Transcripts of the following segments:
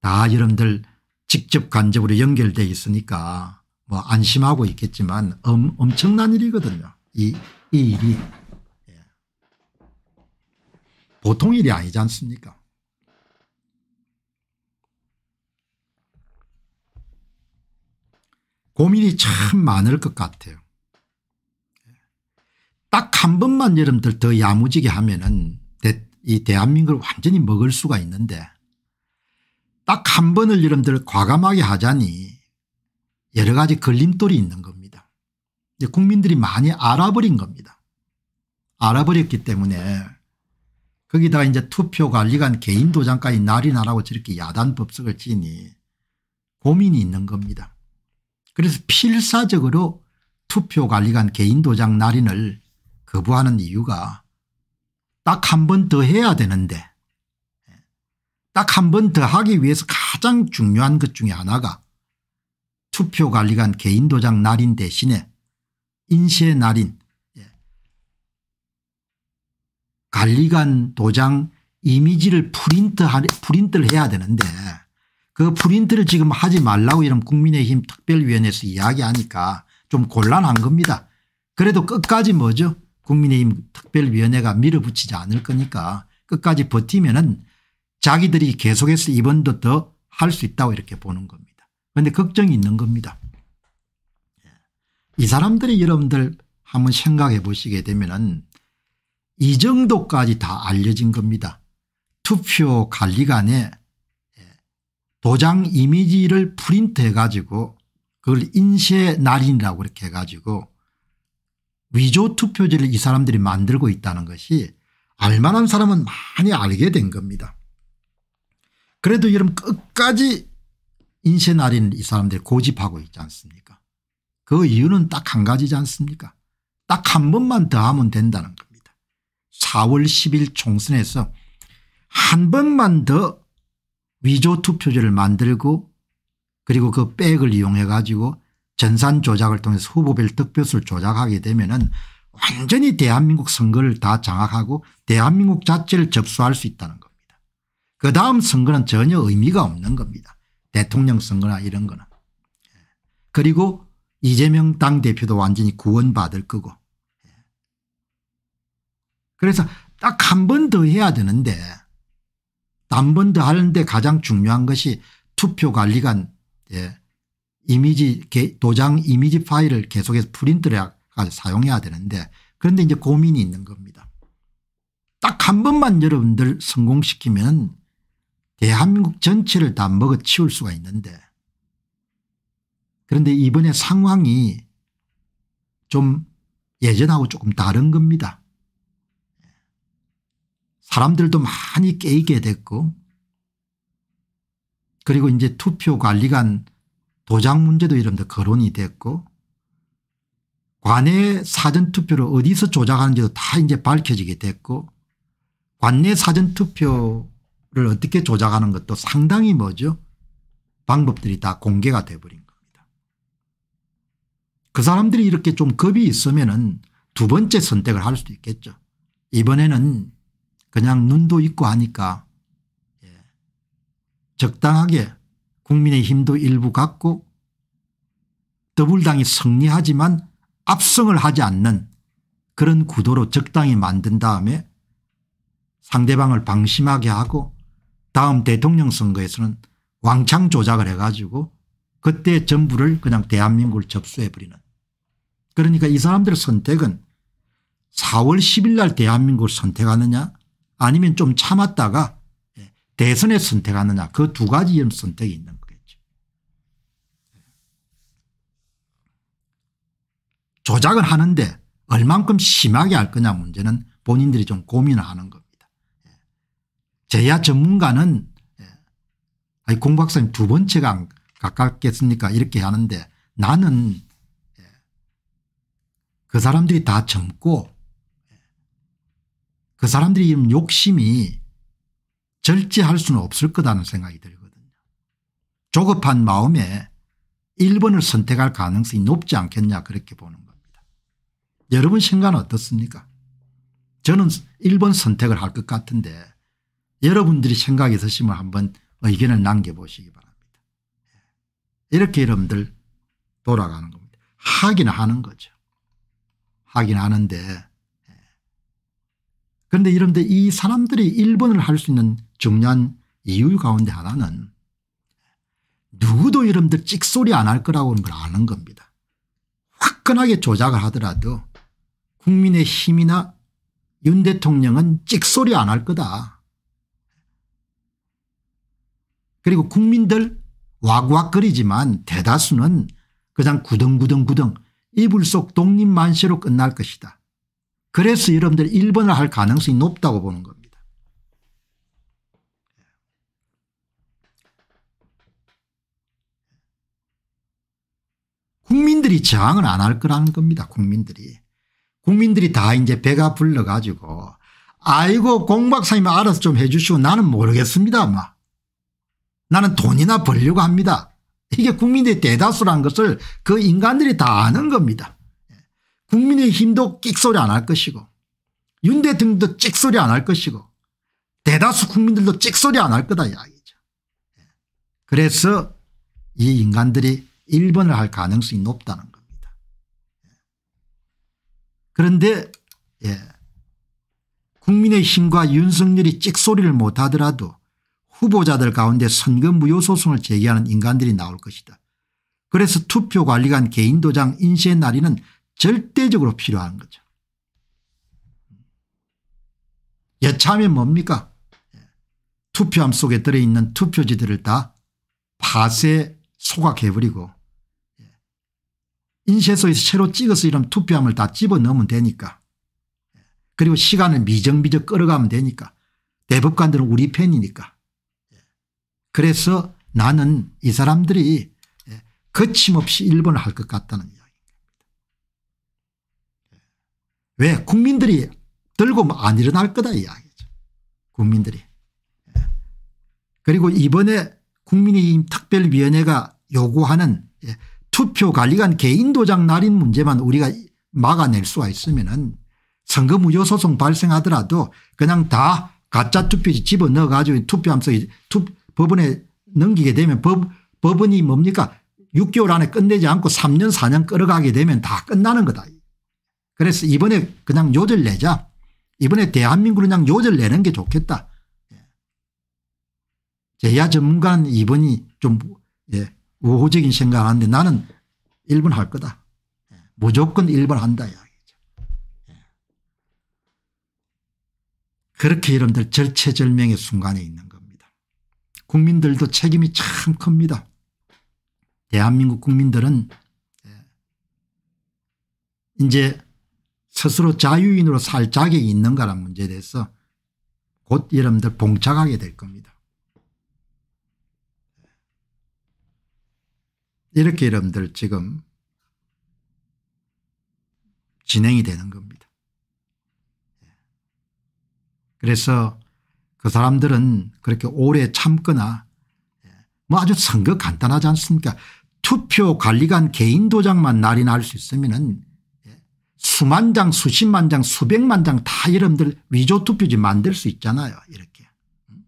다 여러분들 직접 간접으로 연결되어 있으니까 뭐 안심하고 있겠지만 엄, 엄청난 일이거든요. 이, 이 일이. 예. 보통 일이 아니지 않습니까? 고민이 참 많을 것 같아요. 딱 한 번만 여러분들 더 야무지게 하면은 이 대한민국을 완전히 먹을 수가 있는데 딱한 번을 여러분들 과감하게 하자니 여러 가지 걸림돌이 있는 겁니다. 국민들이 많이 알아버린 겁니다. 알아버렸기 때문에 거기다 이제 투표관리관 개인도장까지 날인하라고 저렇게 야단 법석을 지니 고민이 있는 겁니다. 그래서 필사적으로 투표관리관 개인도장 날인을 거부하는 이유가 딱 한 번 더 해야 되는데 딱한번더 하기 위해서 가장 중요한 것 중에 하나가 투표 관리관 개인 도장 날인 대신에 인쇄 날인 예. 관리관 도장 이미지를 프린트 프린트를 해야 되는데 그 프린트를 지금 하지 말라고 이런 국민의힘 특별위원회에서 이야기하니까 좀 곤란한 겁니다. 그래도 끝까지 뭐죠? 국민의힘 특별위원회가 밀어붙이지 않을 거니까 끝까지 버티면은 자기들이 계속해서 이번도 더 할 수 있다고 이렇게 보는 겁니다. 그런데 걱정이 있는 겁니다. 예. 이 사람들이 여러분들 한번 생각해 보시게 되면 은이 정도까지 다 알려진 겁니다. 투표 관리관에 예, 도장 이미지를 프린트해 가지고 그걸 인쇄 날인이라고 이렇게 해가지고 위조 투표지를 이 사람들이 만들고 있다는 것이 알만한 사람은 많이 알게 된 겁니다. 그래도 여러분 끝까지 인쇄날인 이 사람들이 고집하고 있지 않습니까 그 이유는 딱 한 가지지 않습니까 딱 한 번만 더 하면 된다는 겁니다. 4월 10일 총선에서 한 번만 더 위조 투표제를 만들고 그리고 그 백을 이용해 가지고 전산 조작을 통해서 후보별 득표수를 조작하게 되면 완전히 대한민국 선거를 다 장악하고 대한민국 자체를 접수할 수 있다는 것. 그 다음 선거는 전혀 의미가 없는 겁니다. 대통령 선거나 이런 거는. 그리고 이재명 당대표도 완전히 구원받을 거고. 그래서 딱 한 번 더 해야 되는데 한 번 더 하는데 가장 중요한 것이 투표관리관 예, 이미지 도장 이미지 파일을 계속해서 프린트를 해가 사용해야 되는데 그런데 이제 고민이 있는 겁니다. 딱 한 번만 여러분들 성공시키면 대한민국 전체를 다 먹어치울 수가 있는데 그런데 이번에 상황이 좀 예전하고 조금 다른 겁니다. 사람들도 많이 깨이게 됐고 그리고 이제 투표관리관 도장 문제도 이런데 거론이 됐고 관내 사전투표를 어디서 조작하는지도 다 이제 밝혀지게 됐고 관내 사전투표 를 어떻게 조작하는 것도 상당히 뭐죠 방법들이 다 공개가 돼버린 겁니다. 그 사람들이 이렇게 좀 겁이 있으면 은두 번째 선택을 할 수도 있겠죠. 이번에는 그냥 눈도 있고 하니까 예, 적당하게 국민의 힘도 일부 갖고 더불당이 승리하지만 압승을 하지 않는 그런 구도로 적당히 만든 다음에 상대방을 방심하게 하고 다음 대통령 선거에서는 왕창 조작을 해가지고 그때 전부를 그냥 대한민국을 접수해버리는 그러니까 이 사람들의 선택은 4월 10일 날 대한민국을 선택하느냐 아니면 좀 참았다가 예, 대선에 선택하느냐 그 두가지 선택이 있는 거겠죠. 조작을 하는데 얼만큼 심하게 할 거냐 문제는 본인들이 좀 고민을 하는 거예요. 제야 전문가는 예, 아니 공 박사님 두 번째가 가깝겠습니까 이렇게 하는데 나는 예, 그 사람들이 다 젊고 예, 그 사람들이 이런 욕심이 절제할 수는 없을 거라는 생각이 들거든요. 조급한 마음에 1번을 선택할 가능성이 높지 않겠냐 그렇게 보는 겁니다. 여러분 생각은 어떻습니까? 저는 1번 선택을 할 것 같은데 여러분들이 생각이 드시면 한번 의견을 남겨보시기 바랍니다. 예. 이렇게 여러분들 돌아가는 겁니다. 하긴 하는 거죠. 하긴 하는데 예. 그런데 여러분이 사람들이 일본을 할 수 있는 중요한 이유 가운데 하나는 누구도 여러분들 찍소리 안 할 거라고 하는 걸 아는 겁니다. 화끈하게 조작을 하더라도 국민의 힘이나 윤 대통령은 찍소리 안 할 거다. 그리고 국민들 와왁와거리지만 대다수는 그냥 구덩구덩구덩 이불 속 독립만세로 끝날 것이다. 그래서 여러분들 1번을할 가능성이 높다고 보는 겁니다. 국민들이 저항을 안 할 거라는 겁니다. 국민들이. 국민들이 다 이제 배가 불러가지고 아이고 공 박사님 알아서 좀 해 주시고 나는 모르겠습니다. 막. 나는 돈이나 벌려고 합니다. 이게 국민의 대다수란 것을 그 인간들이 다 아는 겁니다. 국민의 힘도 끽소리 안 할 것이고 윤대통도 찍소리 안 할 것이고 대다수 국민들도 찍소리 안 할 거다 이야기죠. 그래서 이 인간들이 1번을 할 가능성이 높다는 겁니다. 그런데 예. 국민의힘과 윤석열이 찍소리를 못하더라도 후보자들 가운데 선거 무효 소송을 제기하는 인간들이 나올 것이다. 그래서 투표관리관 개인도장 인쇄 날인은 절대적으로 필요한 거죠. 여차하면 뭡니까 투표함 속에 들어있는 투표지들을 다 밭에 소각해버리고 인쇄소에서 새로 찍어서 이런 투표함을 다 집어넣으면 되니까 그리고 시간을 미정미정 끌어가면 되니까 대법관들은 우리 편이니까 그래서 나는 이 사람들이 예, 거침없이 일본을 할 것 같다는 이야기입니다. 예. 왜? 국민들이 들고 뭐 안 일어날 거다 이야기죠. 국민들이. 예. 그리고 이번에 국민의힘 특별위원회가 요구하는 투표관리관 개인도장 날인 문제만 우리가 막아낼 수가 있으면 선거 무효 소송 발생하더라도 그냥 다 가짜 투표지 집어넣어 가지고 투표하서 투, 법원에 넘기게 되면 법, 법원이 뭡니까 6개월 안에 끝내지 않고 3년 4년 끌어가게 되면 다 끝나는 거다. 그래서 이번에 그냥 요절 내자. 이번에 대한민국을 그냥 요절 내는 게 좋겠다. 예. 제야 전문가는 이번이 좀 예, 우호적인 생각하는데 나는 1번 할 거다. 예, 무조건 1번 한다. 이야기죠. 예. 그렇게 여러분들 절체절명의 순간에 있는 겁다 국민들도 책임이 참 큽니다. 대한민국 국민들은 예, 이제 스스로 자유인으로 살 자격이 있는가란 문제에 대해서 곧 여러분들 봉착하게 될 겁니다. 이렇게 여러분들 지금 진행이 되는 겁니다. 예. 그래서 그 사람들은 그렇게 오래 참거나 예, 뭐 아주 선거 간단하지 않습니까 투표 관리관 개인 도장만 날인할 수 있으면 예, 수만 장 수십만 장 수백만 장다 여러분들 위조 투표지 만들 수 있잖아요 이렇게. 음?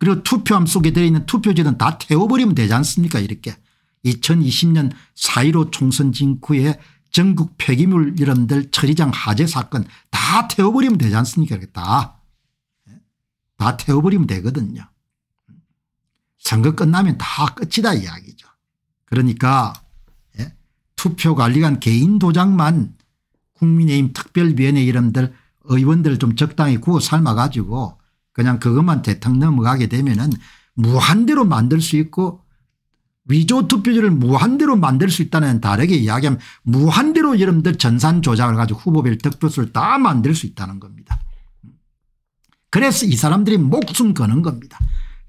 그리고 투표함 속에 들어있는 투표지는 다 태워버리면 되지 않습니까 이렇게. 2020년 4.15 총선 직후에 전국 폐기물 여러분들 처리장 하재 사건 다 태워버리면 되지 않습니까 이렇게 다. 다 태워버리면 되거든요. 선거 끝나면 다 끝이다 이야기죠. 그러니까 예? 투표관리관 개인 도장만 국민의힘 특별위원회 이름들 의원들 좀 적당히 구워 삶아가지고 그냥 그것만 대탕 넘어가게 되면은 무한대로 만들 수 있고 위조 투표지를 무한대로 만들 수 있다는 다르게 이야기하면 무한대로 여러분들 전산 조작을 가지고 후보별 득표수를 다 만들 수 있다는 겁니다. 그래서 이 사람들이 목숨 거는 겁니다.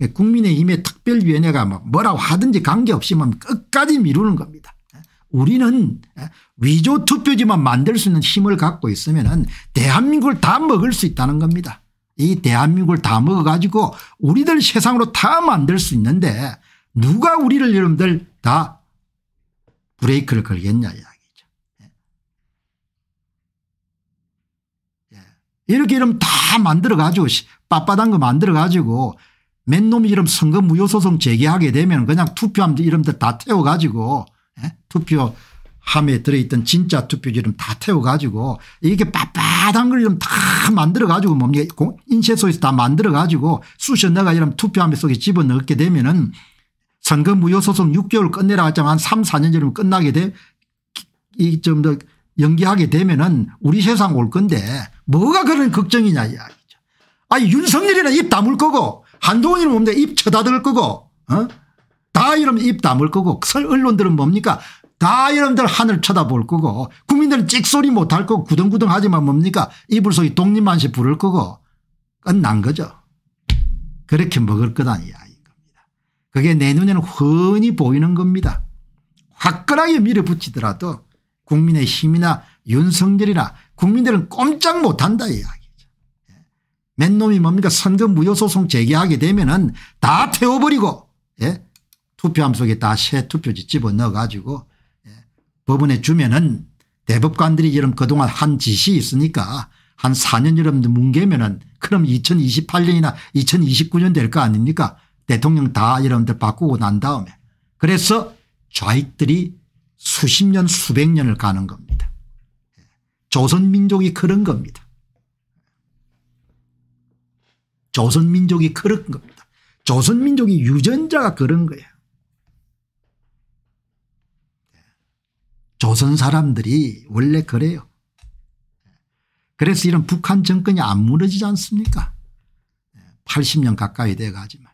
예, 국민의힘의 특별위원회가 뭐 뭐라고 하든지 관계없이 끝까지 미루는 겁니다. 예, 우리는 예, 위조 투표지만 만들 수 있는 힘을 갖고 있으면 대한민국을 다 먹을 수 있다는 겁니다. 이 대한민국을 다 먹어가지고 우리들 세상으로 다 만들 수 있는데 누가 우리를 여러분들 다 브레이크를 걸겠냐 야. 이렇게 이름 다 만들어가지고 빳빳한 거 만들어가지고 맨놈이 이름 선거 무효소송 제기하게 되면 그냥 투표함 이름들 다 태워가지고 예? 투표함에 들어있던 진짜 투표 이름 다 태워가지고 이게 렇 빳빳한 걸 이름 다 만들어가지고 뭡니까 뭐 인쇄소에서 다 만들어가지고 수시 내가 이름 투표함 에 속에 집어넣게 되면은 선거 무효소송 6개월 끝내라 하자면 한 3, 4년 전이면 끝나게 돼. 이좀더 연기하게 되면은 우리 세상 올 건데 뭐가 그런 걱정이냐 이야기죠. 아니 윤석열이는 입 다물 거고 한동훈이는 뭡니까 입 쳐다들 거고 어? 다 이러면 입 다물 거고 설 언론들은 뭡니까 다 여러분들 하늘 쳐다볼 거고 국민들은 찍소리 못할 거고 구덩구덩하지만 뭡니까 이불 속에 독립만시 부를 거고 끝난 거죠. 그렇게 먹을 것 아니야 이겁니다. 그게 내 눈에는 훤히 보이는 겁니다. 화끈하게 밀어붙이더라도 국민의 힘이나 윤석열이나 국민들은 꼼짝 못한다 이야기죠. 예. 맨놈이 뭡니까 선거 무효소송 제기하게 되면은 다 태워버리고 예? 투표함 속에 다 새 투표지 집어넣어 가지고 예? 법원에 주면은 대법관들이 이런 그동안 한 짓이 있으니까 한 4년 여러분 뭉개면은 그럼 2028년이나 2029년 될 거 아닙니까 대통령 다 여러분들 바꾸고 난 다음에 그래서 좌익들이 수십 년 수백 년을 가는 겁니다. 조선민족이 그런 겁니다. 조선민족이 그런 겁니다. 조선민족이 유전자가 그런 거예요. 조선 사람들이 원래 그래요. 그래서 이런 북한 정권이 안 무너지지 않습니까 80년 가까이 돼가지만.